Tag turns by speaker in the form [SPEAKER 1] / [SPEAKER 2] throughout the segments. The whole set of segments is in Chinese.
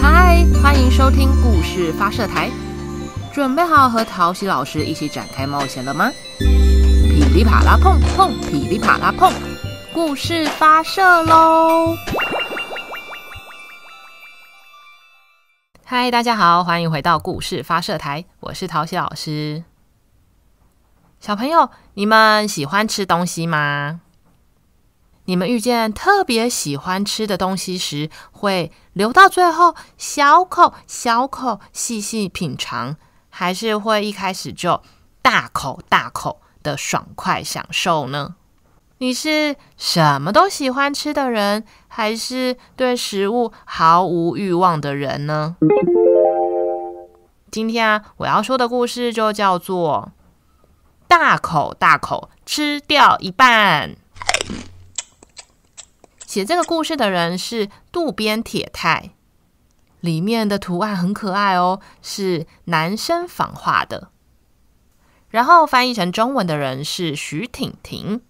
[SPEAKER 1] 嗨，欢迎收听故事发射台，准备好和淘气老师一起展开冒险了吗？噼里啪啦碰碰，噼里啪啦碰，故事发射喽！嗨，大家好，欢迎回到故事发射台，我是淘气老师。小朋友，你们喜欢吃东西吗？你们遇见特别喜欢吃的东西时，会留到最后小口小口细细品尝，还是会一开始就大口大口的爽快享受呢？你是什么都喜欢吃的人，还是对食物毫无欲望的人呢？今天啊，我要说的故事就叫做“大口大口吃掉一半”。写这个故事的人是渡边铁太，里面的图案很可爱哦，是男生仿画的。然后翻译成中文的人是徐婷婷。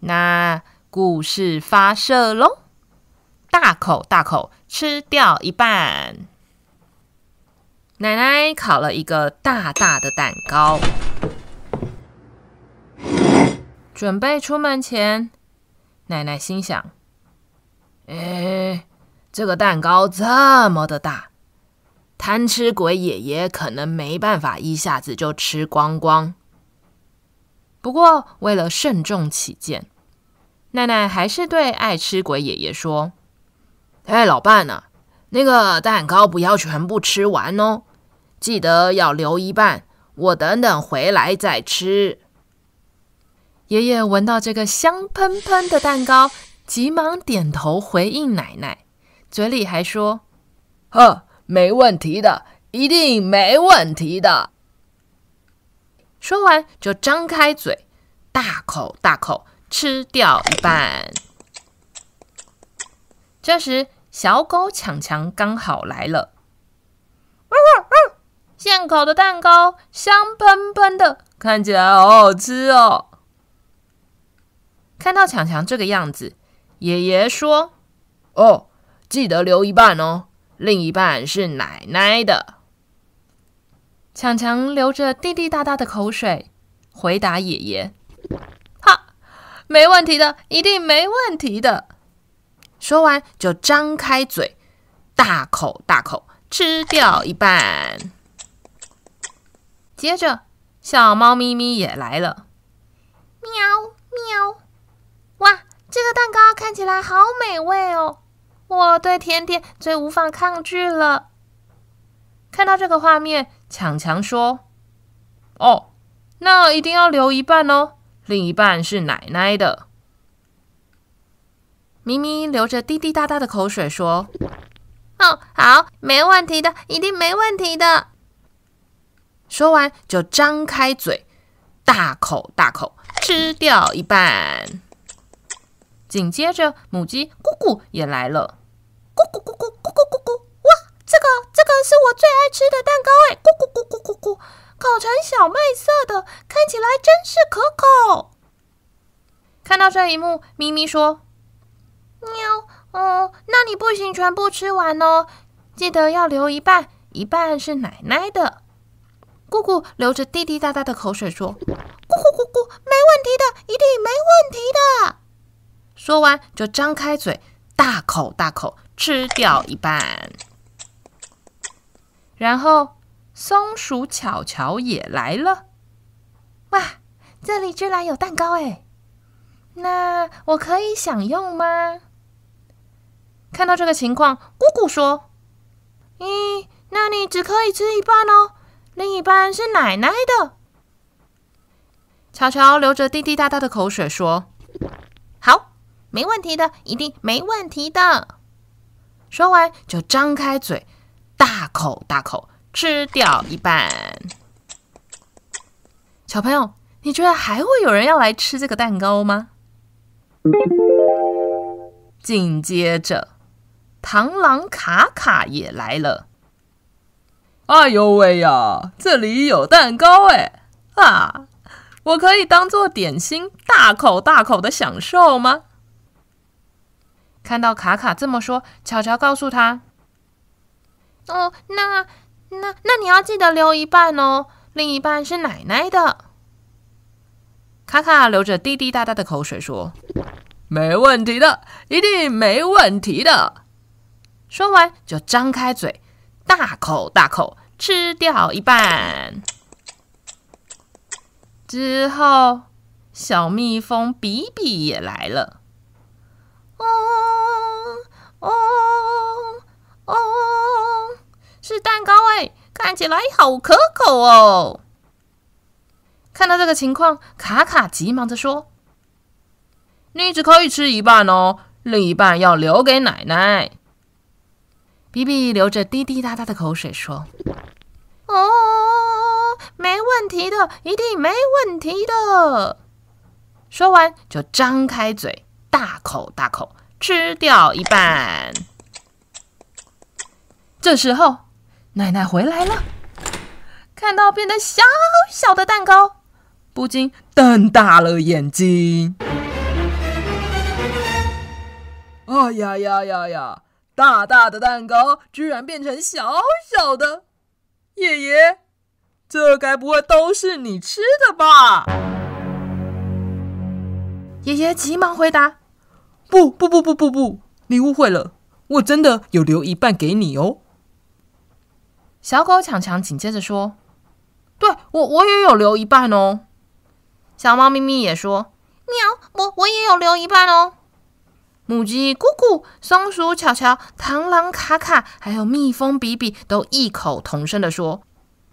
[SPEAKER 1] 那故事发射喽！大口大口吃掉一半。奶奶烤了一个大大的蛋糕，准备出门前。奶奶心想：“哎，这个蛋糕这么的大，贪吃鬼爷爷可能没办法一下子就吃光光。不过，为了慎重起见，奶奶还是对爱吃鬼爷爷说：‘哎，老伴啊？”那个蛋糕不要全部吃完哦，记得要留一半，我等等回来再吃。’”爷爷闻到这个香喷喷的蛋糕，急忙点头回应奶奶，嘴里还说：“呵，没问题的，一定没问题的。”说完就张开嘴，大口大口吃掉一半。这时，小狗强强刚好来了，现烤的蛋糕香喷喷的，看起来好好吃哦。看到强强这个样子，爷爷说：“哦，记得留一半哦，另一半是奶奶的。”强强流着滴滴答答的口水，回答爷爷：“哈，没问题的，一定没问题的。”说完就张开嘴，大口大口吃掉一半。接着，小猫咪咪也来了，喵喵。这个蛋糕看起来好美味哦！我对甜点最无法抗拒了。看到这个画面，强强说：“哦，那一定要留一半哦，另一半是奶奶的。”咪咪流着滴滴答答的口水说：“哦，好，没问题的，一定没问题的。”说完就张开嘴，大口大口吃掉一半。紧接着，母鸡咕咕也来了，咕咕咕咕咕咕咕咕！哇，这个这个是我最爱吃的蛋糕哎！咕咕咕咕咕咕，烤成小麦色的，看起来真是可口。看到这一幕，咪咪说：“喵，哦，那你不行，全部吃完哦，记得要留一半，一半是奶奶的。”姑姑流着滴滴答答的口水说：“咕咕咕咕，没问题的，一定没。”说完，就张开嘴，大口大口吃掉一半。然后，松鼠巧巧也来了。哇，这里居然有蛋糕哎！那我可以享用吗？看到这个情况，姑姑说：“咦，那你只可以吃一半哦，另一半是奶奶的。”巧巧流着滴滴答答的口水说。没问题的，一定没问题的。说完就张开嘴，大口大口吃掉一半。小朋友，你觉得还会有人要来吃这个蛋糕吗？紧接着，螳螂卡卡也来了。哎呦喂呀，这里有蛋糕哎啊！我可以当做点心，大口大口的享受吗？看到卡卡这么说，巧巧告诉他：“哦，那那那你要记得留一半哦，另一半是奶奶的。”卡卡流着滴滴答答的口水说：“没问题的，一定没问题的。”说完就张开嘴，大口大口吃掉一半。之后，小蜜蜂比比也来了。哦哦哦是蛋糕哎，看起来好可口哦！看到这个情况，卡卡急忙的说：“你只可以吃一半哦，另一半要留给奶奶。”比比流着滴滴答答的口水说：“哦，没问题的，一定没问题的。”说完就张开嘴，大口大口。吃掉一半。这时候，奶奶回来了，看到变得小小的蛋糕，不禁瞪大了眼睛。啊呀呀呀呀！大大的蛋糕居然变成小小的，爷爷，这该不会都是你吃的吧？爷爷急忙回答。不不不不不不！你误会了，我真的有留一半给你哦。小狗强强紧接着说：“对我，我也有留一半哦。”小猫咪咪也说：“喵，我我也有留一半哦。”母鸡姑姑、松鼠巧巧、螳螂卡卡，还有蜜蜂比比，都异口同声的说：“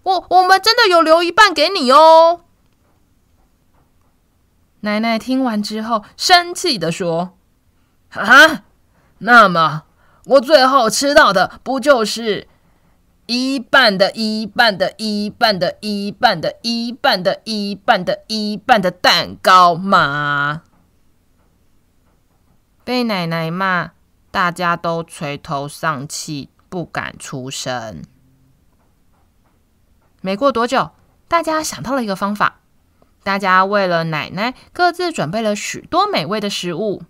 [SPEAKER 1] 我我们真的有留一半给你哦。”奶奶听完之后，生气的说。啊，那么我最后吃到的不就是一半的一半的一半的一半的一半的一半的一半的蛋糕吗？被奶奶骂，大家都垂头丧气，不敢出声。没过多久，大家想到了一个方法，大家为了奶奶，各自准备了许多美味的食物。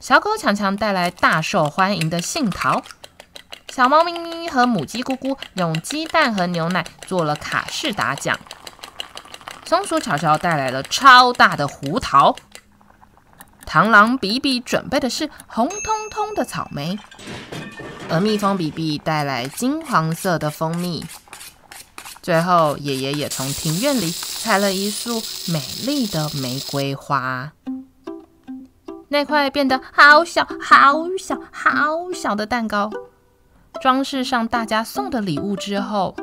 [SPEAKER 1] 小狗强强带来大受欢迎的杏桃，小猫咪咪和母鸡咕咕用鸡蛋和牛奶做了卡士达酱。松鼠巧巧带来了超大的胡桃，螳螂比比准备的是红彤彤的草莓，而蜜蜂比比带来金黄色的蜂蜜。最后，爷爷也从庭院里采了一束美丽的玫瑰花。那块变得好小、好小、好小的蛋糕，装饰上大家送的礼物之后，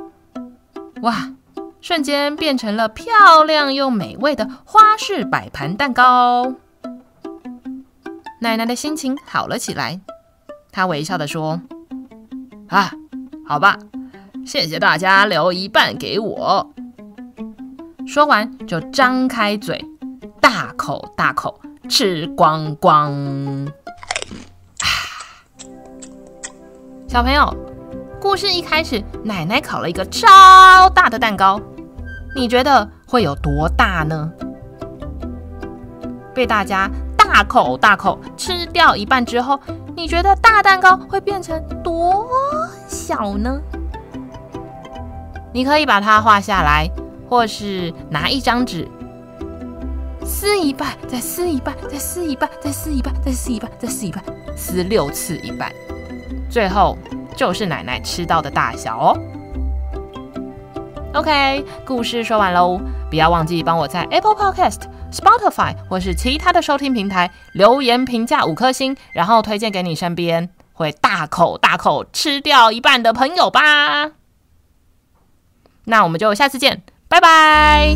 [SPEAKER 1] 哇，瞬间变成了漂亮又美味的花式摆盘蛋糕。奶奶的心情好了起来，她微笑地说：“啊，好吧，谢谢大家留一半给我。”说完就张开嘴，大口大口。吃光光！小朋友，故事一开始，奶奶烤了一个超大的蛋糕，你觉得会有多大呢？被大家大口大口吃掉一半之后，你觉得大蛋糕会变成多小呢？你可以把它画下来，或是拿一张纸。撕一半，再撕一半，再撕一半，再撕一半，再撕一半，再撕一半，撕六次一半，最后就是奶奶吃到的大小哦。OK，故事说完喽，不要忘记帮我，在 Apple Podcast、Spotify 或是其他的收听平台留言评价五颗星，然后推荐给你身边会大口大口吃掉一半的朋友吧。那我们就下次见，拜拜。